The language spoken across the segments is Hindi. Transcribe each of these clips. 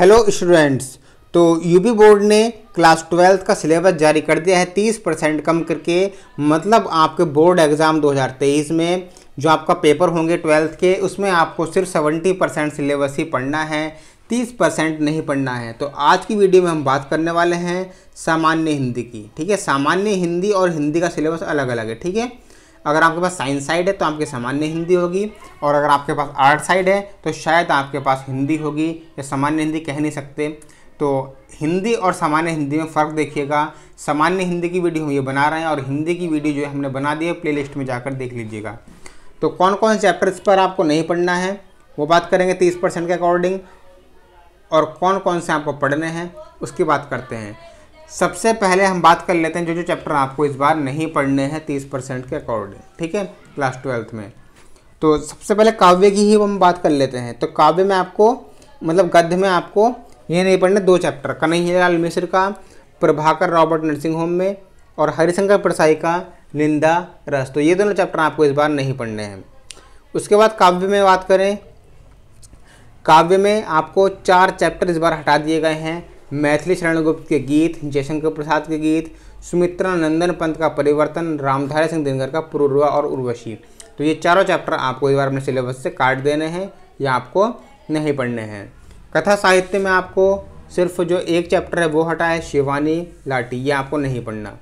हेलो स्टूडेंट्स तो यूपी बोर्ड ने क्लास ट्वेल्थ का सिलेबस जारी कर दिया है तीस परसेंट कम करके मतलब आपके बोर्ड एग्ज़ाम 2023 में जो आपका पेपर होंगे ट्वेल्थ के उसमें आपको सिर्फ सेवेंटी परसेंट सिलेबस ही पढ़ना है तीस परसेंट नहीं पढ़ना है तो आज की वीडियो में हम बात करने वाले हैं सामान्य हिंदी की ठीक है सामान्य हिंदी और हिंदी का सिलेबस अलग अलग है ठीक है अगर आपके पास साइंस साइड है तो आपकी सामान्य हिंदी होगी और अगर आपके पास आर्ट साइड है तो शायद आपके पास हिंदी होगी या सामान्य हिंदी कह नहीं सकते तो हिंदी और सामान्य हिंदी में फ़र्क देखिएगा सामान्य हिंदी की वीडियो हम ये बना रहे हैं और हिंदी की वीडियो जो है हमने बना दी है प्ले में जाकर देख लीजिएगा तो कौन कौन से इस पर आपको नहीं पढ़ना है वो बात करेंगे तीस परसेंट के अकॉर्डिंग और कौन कौन से आपको पढ़ने हैं उसकी बात करते हैं सबसे पहले हम बात कर लेते हैं जो जो चैप्टर आपको इस बार नहीं पढ़ने हैं तीस परसेंट के अकॉर्डिंग ठीक है क्लास ट्वेल्थ में तो सबसे पहले काव्य की ही हम बात कर लेते हैं तो काव्य में आपको मतलब गद्य में आपको ये नहीं पढ़ने दो चैप्टर कन्हैयालाल मिश्र का प्रभाकर रॉबर्ट नर्सिंग होम में और हरिशंकर प्रसाई का निंदा रस तो ये दोनों चैप्टर आपको इस बार नहीं पढ़ने हैं उसके बाद काव्य में बात करें काव्य में आपको चार चैप्टर इस बार हटा दिए गए हैं मैथिली शरण गुप्त के गीत जयशंकर प्रसाद के गीत सुमित्रा नंदन पंत का परिवर्तन रामधारा सिंह दिनकर का पुरुरवा और उर्वशी तो ये चारों चैप्टर आपको इस बार अपने सिलेबस से काट देने हैं या आपको नहीं पढ़ने हैं कथा साहित्य में आपको सिर्फ जो एक चैप्टर है वो हटा है शिवानी लाठी ये आपको नहीं पढ़ना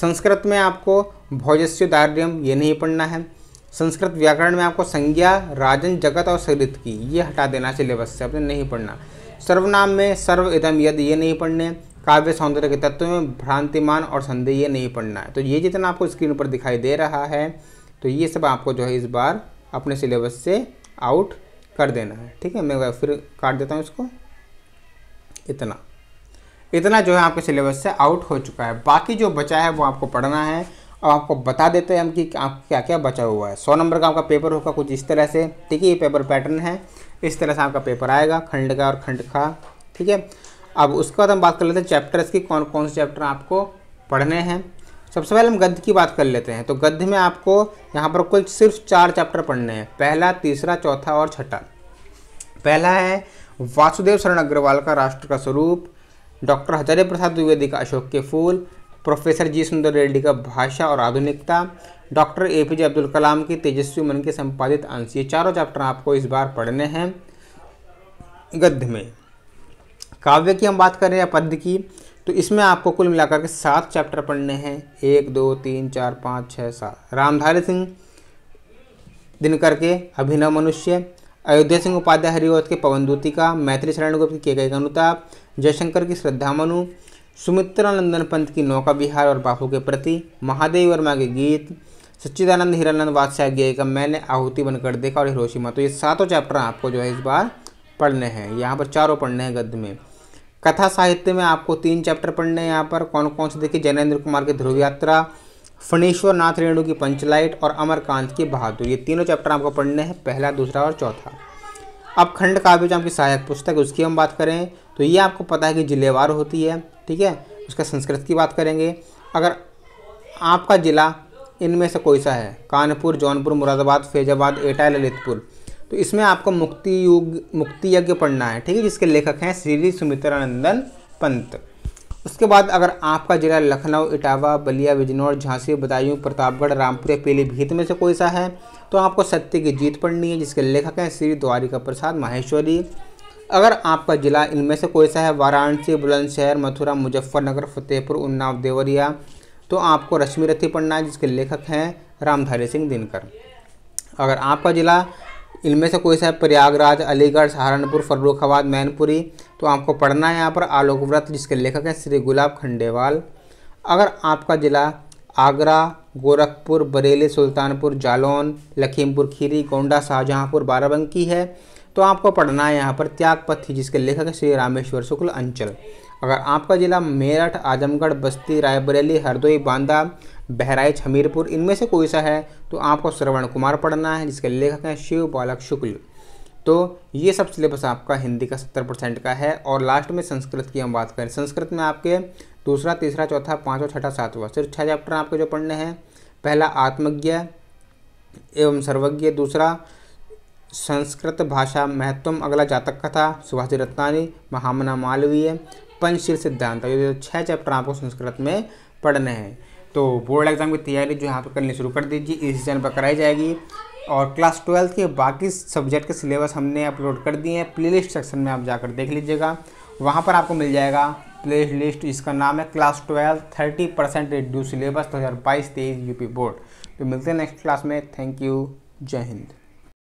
संस्कृत में आपको दार्यम ये नहीं पढ़ना है संस्कृत व्याकरण में आपको संज्ञा राजन जगत और सरित की ये हटा देना सिलेबस से आपने नहीं पढ़ना सर्वनाम में सर्व इदम यद ये नहीं पढ़ने काव्य सौंदर्य के तत्व में भ्रांतिमान और संदेह ये नहीं पढ़ना है तो ये जितना आपको स्क्रीन पर दिखाई दे रहा है तो ये सब आपको जो है इस बार अपने सिलेबस से आउट कर देना है ठीक है मैं फिर काट देता हूँ इसको इतना इतना जो है आपके सिलेबस से आउट हो चुका है बाकी जो बचा है वो आपको पढ़ना है अब आपको बता देते हैं हम कि आप क्या क्या बचा हुआ है सौ नंबर का आपका पेपर होगा कुछ इस तरह से ठीक है ये पेपर पैटर्न है इस तरह से आपका पेपर आएगा खंड का और खंड का ठीक है अब उसके बाद हम बात कर लेते हैं चैप्टर्स की कौन कौन से चैप्टर आपको पढ़ने हैं सबसे पहले हम गद्य की बात कर लेते हैं तो गद्य में आपको यहाँ पर कुल सिर्फ चार चैप्टर पढ़ने हैं पहला तीसरा चौथा और छठा पहला है वासुदेव शरण अग्रवाल का राष्ट्र का स्वरूप डॉक्टर हजारे प्रसाद द्विवेदी का अशोक के फूल प्रोफेसर जी सुंदर रेड्डी का भाषा और आधुनिकता doctor A P J Abdul Kalam की तेजस्वी मन के संपादित अंश ये चारों चैप्टर आपको इस बार पढ़ने हैं गद्य में काव्य की हम बात करें या पद्य की तो इसमें आपको कुल मिलाकर के सात चैप्टर पढ़ने हैं एक दो तीन चार पाँच छः सात रामधारी सिंह दिनकर के अभिनव मनुष्य अयोध्या सिंह उपाध्याय हरिवत के पवनदूतिका का मैत्री शरण गुप्त के गई अनुताप जयशंकर की श्रद्धा मनु सुमित्रानंदन पंत की नौका विहार और बापू के प्रति महादेव वर्मा के गीत सच्चिदानंद हिरानंद बादशाह गेय का मैंने आहुति बनकर देखा और हिरोशिमा तो ये सातों चैप्टर आपको जो है इस बार पढ़ने हैं यहाँ पर चारों पढ़ने हैं गद्य में कथा साहित्य में आपको तीन चैप्टर पढ़ने हैं यहाँ पर कौन कौन से देखिए जैनेन्द्र कुमार की ध्रुव यात्रा फणेश्वर नाथ रेणु की पंचलाइट और अमरकांत की बहादुर ये तीनों चैप्टर आपको पढ़ने हैं पहला दूसरा और चौथा अब खंड काव्यजाम की सहायक पुस्तक उसकी हम बात करें तो ये आपको पता है कि जिलेवार होती है ठीक है उसका संस्कृत की बात करेंगे अगर आपका ज़िला इनमें से कोई सा है कानपुर जौनपुर मुरादाबाद फैजाबाद एटा ललितपुर तो इसमें आपको मुक्ति युग मुक्ति यज्ञ पढ़ना है ठीक है जिसके लेखक हैं श्री सुमित्रानंदन पंत उसके बाद अगर आपका ज़िला लखनऊ इटावा बलिया बिजनौर झांसी बदायूं प्रतापगढ़ रामपुर पीलीभीत में से कोई सा है तो आपको सत्य की जीत पढ़नी है जिसके लेखक हैं श्री द्वारिका प्रसाद माहेश्वरी अगर आपका ज़िला इनमें से कोई सा है वाराणसी बुलंदशहर मथुरा मुजफ्फरनगर फतेहपुर उन्नाव देवरिया तो आपको रश्मि रथी पढ़ना है जिसके लेखक हैं रामधारी सिंह दिनकर अगर आपका ज़िला इनमें से कोई सा है प्रयागराज अलीगढ़ सहारनपुर फर्रुखाबाद मैनपुरी तो आपको पढ़ना है यहाँ पर आलोक व्रत जिसके लेखक हैं श्री गुलाब खंडेवाल अगर आपका ज़िला आगरा गोरखपुर बरेली सुल्तानपुर जालौन लखीमपुर खीरी गोंडा शाहजहाँपुर बाराबंकी है तो आपको पढ़ना है यहाँ पर त्यागपथी जिसके लेखक श्री रामेश्वर शुक्ल अंचल अगर आपका ज़िला मेरठ आजमगढ़ बस्ती रायबरेली हरदोई बांदा बहराइच हमीरपुर इनमें से कोई सा है तो आपको श्रवण कुमार पढ़ना है जिसके लेखक हैं शिव बालक शुक्ल तो ये सब सिलेबस आपका हिंदी का सत्तर परसेंट का है और लास्ट में संस्कृत की हम बात करें संस्कृत में आपके दूसरा तीसरा चौथा पाँचवा छठा सातवां सिर्फ छः चैप्टर आपके जो पढ़ने हैं पहला आत्मज्ञ एवं सर्वज्ञ दूसरा संस्कृत भाषा महत्व अगला जातक का था सुभाष रत्नानी महामना मालवीय पंचशील सिद्धांत ये छः चैप्टर आपको संस्कृत में पढ़ने हैं तो बोर्ड एग्जाम की तैयारी जो यहाँ पर करनी शुरू कर दीजिए इसी चैनल पर कराई जाएगी और क्लास ट्वेल्थ के बाकी सब्जेक्ट के सिलेबस हमने अपलोड कर दिए हैं प्ले सेक्शन में आप जाकर देख लीजिएगा वहाँ पर आपको मिल जाएगा प्ले लिस्ट जिसका नाम है class twelve thirty percent reduce syllabus दो हज़ार बाईस तेईस पी बोर्ड तो मिलते हैं नेक्स्ट क्लास में थैंक यू जय हिंद